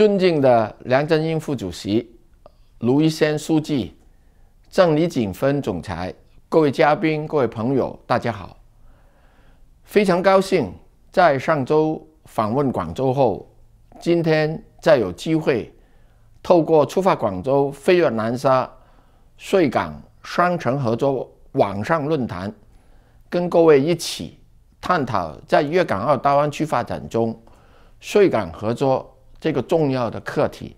尊敬的梁振英副主席、卢一仙书记、郑李景芬总裁，各位嘉宾、各位朋友，大家好！非常高兴在上周访问广州后，今天再有机会透过出发广州飞越南沙穗港双城合作网上论坛，跟各位一起探讨在粤港澳大湾区发展中穗港合作。这个重要的课题。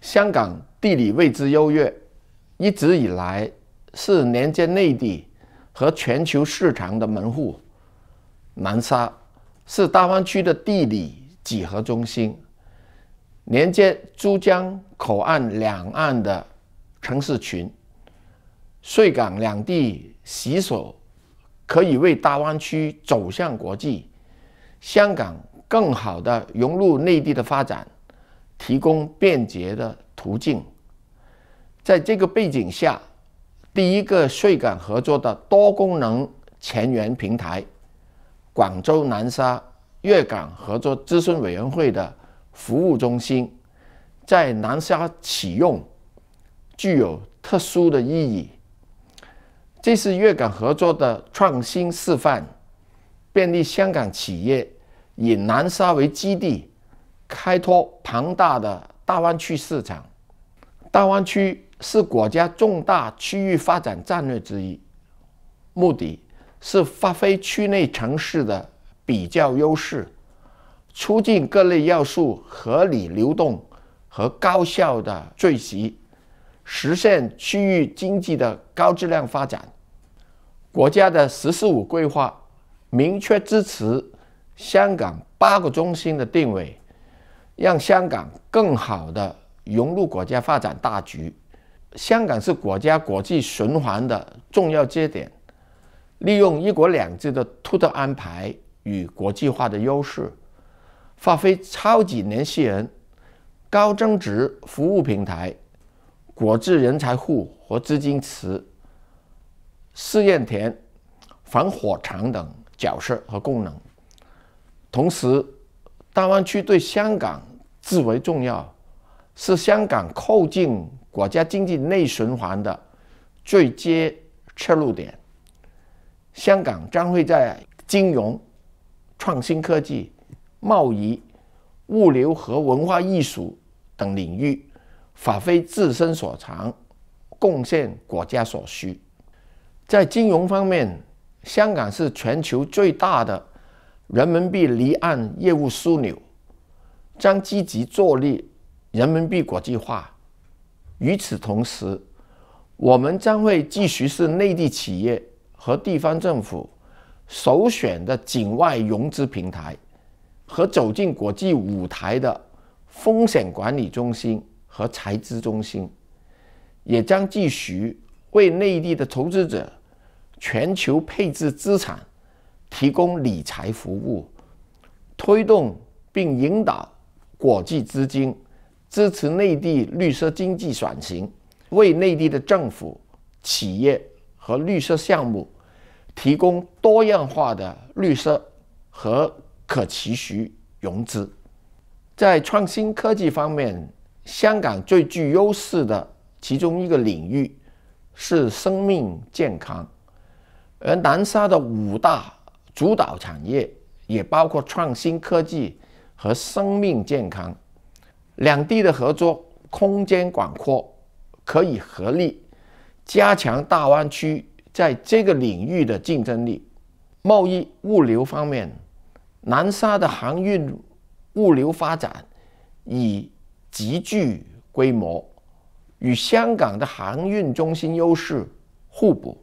香港地理位置优越，一直以来是连接内地和全球市场的门户。南沙是大湾区的地理几何中心，连接珠江口岸两岸的城市群，穗港两地携手，可以为大湾区走向国际。香港。更好的融入内地的发展，提供便捷的途径。在这个背景下，第一个税港合作的多功能前沿平台——广州南沙粤港合作咨询委员会的服务中心，在南沙启用，具有特殊的意义。这是粤港合作的创新示范，便利香港企业。以南沙为基地，开拓庞大的大湾区市场。大湾区是国家重大区域发展战略之一，目的是发挥区内城市的比较优势，促进各类要素合理流动和高效的聚集，实现区域经济的高质量发展。国家的“十四五”规划明确支持。香港八个中心的定位，让香港更好地融入国家发展大局。香港是国家国际循环的重要节点，利用“一国两制”的独特安排与国际化的优势，发挥超级联系人、高增值服务平台、国际人才库和资金池、试验田、防火墙等角色和功能。同时，大湾区对香港至为重要，是香港靠近国家经济内循环的最接切入点。香港将会在金融、创新科技、贸易、物流和文化艺术等领域发挥自身所长，贡献国家所需。在金融方面，香港是全球最大的。人民币离岸业务枢纽将积极助力人民币国际化。与此同时，我们将会继续是内地企业和地方政府首选的境外融资平台和走进国际舞台的风险管理中心和财资中心，也将继续为内地的投资者全球配置资产。提供理财服务，推动并引导国际资金，支持内地绿色经济转型，为内地的政府企业和绿色项目提供多样化的绿色和可持续融资。在创新科技方面，香港最具优势的其中一个领域是生命健康，而南沙的五大。主导产业也包括创新科技和生命健康，两地的合作空间广阔，可以合力加强大湾区在这个领域的竞争力。贸易物流方面，南沙的航运物流发展已极具规模，与香港的航运中心优势互补。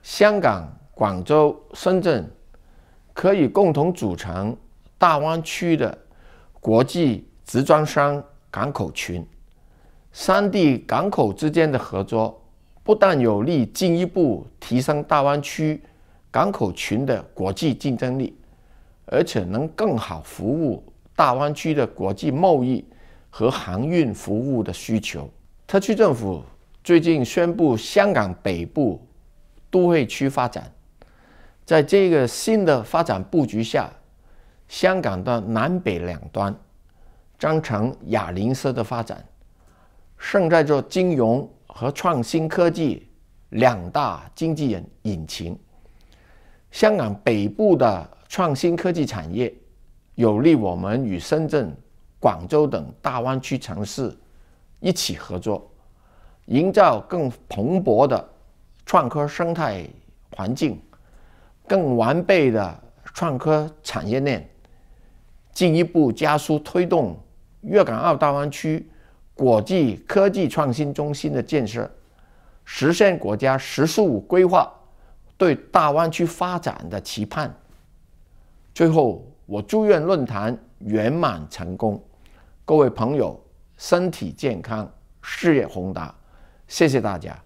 香港、广州、深圳。可以共同组成大湾区的国际集装箱港口群，三地港口之间的合作，不但有力进一步提升大湾区港口群的国际竞争力，而且能更好服务大湾区的国际贸易和航运服务的需求。特区政府最近宣布香港北部都会区发展。在这个新的发展布局下，香港的南北两端，将成亚林斯的发展，盛在做金融和创新科技两大经济引擎。香港北部的创新科技产业，有利我们与深圳、广州等大湾区城市一起合作，营造更蓬勃的创科生态环境。更完备的创科产业链，进一步加速推动粤港澳大湾区国际科技创新中心的建设，实现国家“十四五”规划对大湾区发展的期盼。最后，我祝愿论坛圆满成功，各位朋友身体健康，事业宏达。谢谢大家。